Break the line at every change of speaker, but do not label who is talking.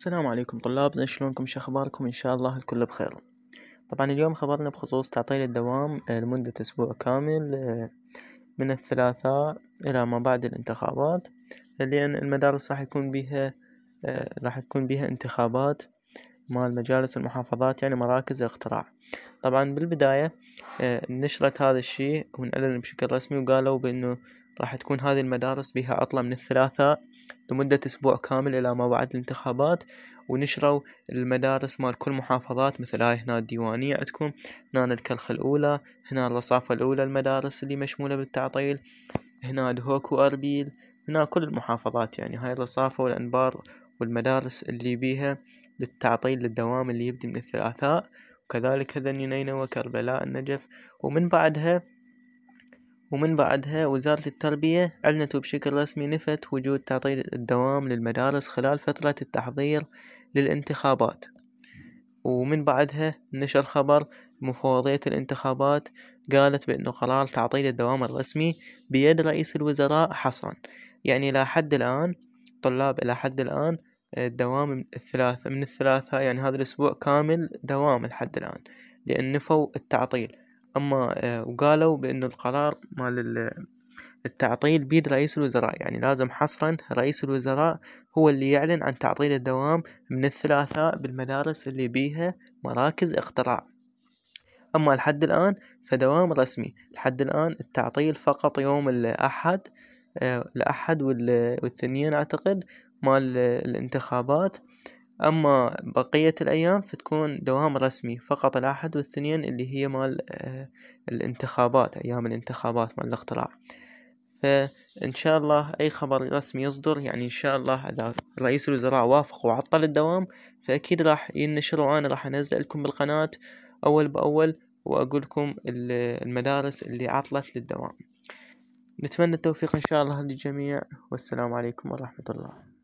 السلام عليكم طلابنا شلونكم شو اخباركم ان شاء الله الكل بخير طبعا اليوم خبرنا بخصوص تعطيل الدوام آه، لمدة اسبوع كامل آه، من الثلاثاء الى ما بعد الانتخابات لان المدارس راح يكون بها آه، راح تكون بها انتخابات مال مجالس المحافظات يعني مراكز الاختراع طبعا بالبداية آه، نشرت هذا الشيء وانعلن بشكل رسمي وقالوا بأنه راح تكون هذه المدارس بها عطلة من الثلاثاء لمدة أسبوع كامل إلى ما بعد الانتخابات ونشروا المدارس مال كل محافظات مثل هاي هنا الديوانية عندكم هنا الكلخة الأولى هنا الرصافة الأولى المدارس اللي مشمولة بالتعطيل هنا دهوك وأربيل هنا كل المحافظات يعني هاي الرصافة والأنبار والمدارس اللي بيها للتعطيل للدوام اللي يبدي من الثلاثاء وكذلك هذن ينينة وكربلاء النجف ومن بعدها ومن بعدها وزارة التربية أعلنت بشكل رسمي نفت وجود تعطيل الدوام للمدارس خلال فترة التحضير للانتخابات ومن بعدها نشر خبر مفوضية الانتخابات قالت بأنه قرار تعطيل الدوام الرسمي بيد رئيس الوزراء حصرا يعني إلى حد الآن طلاب إلى حد الآن الدوام الثلاثة من الثلاثاء يعني هذا الأسبوع كامل دوام لحد الآن لأن نفوا التعطيل أما آه، وقالوا بأن القرار مال التعطيل بيد رئيس الوزراء يعني لازم حصرا رئيس الوزراء هو اللي يعلن عن تعطيل الدوام من الثلاثاء بالمدارس اللي بيها مراكز اختراع أما لحد الآن فدوام رسمي لحد الآن التعطيل فقط يوم الأحد الأحد آه، والثنين أعتقد مال الانتخابات أما بقية الأيام فتكون دوام رسمي فقط الأحد والثنين اللي هي مال آه، الانتخابات أيام الانتخابات مال الاقتراع فإن شاء الله أي خبر رسمي يصدر يعني إن شاء الله إذا رئيس الوزراء وافق وعطل الدوام فأكيد راح ينشر وأنا راح أنزل لكم بالقناة أول بأول لكم المدارس اللي عطلت للدوام نتمنى التوفيق إن شاء الله للجميع والسلام عليكم ورحمة الله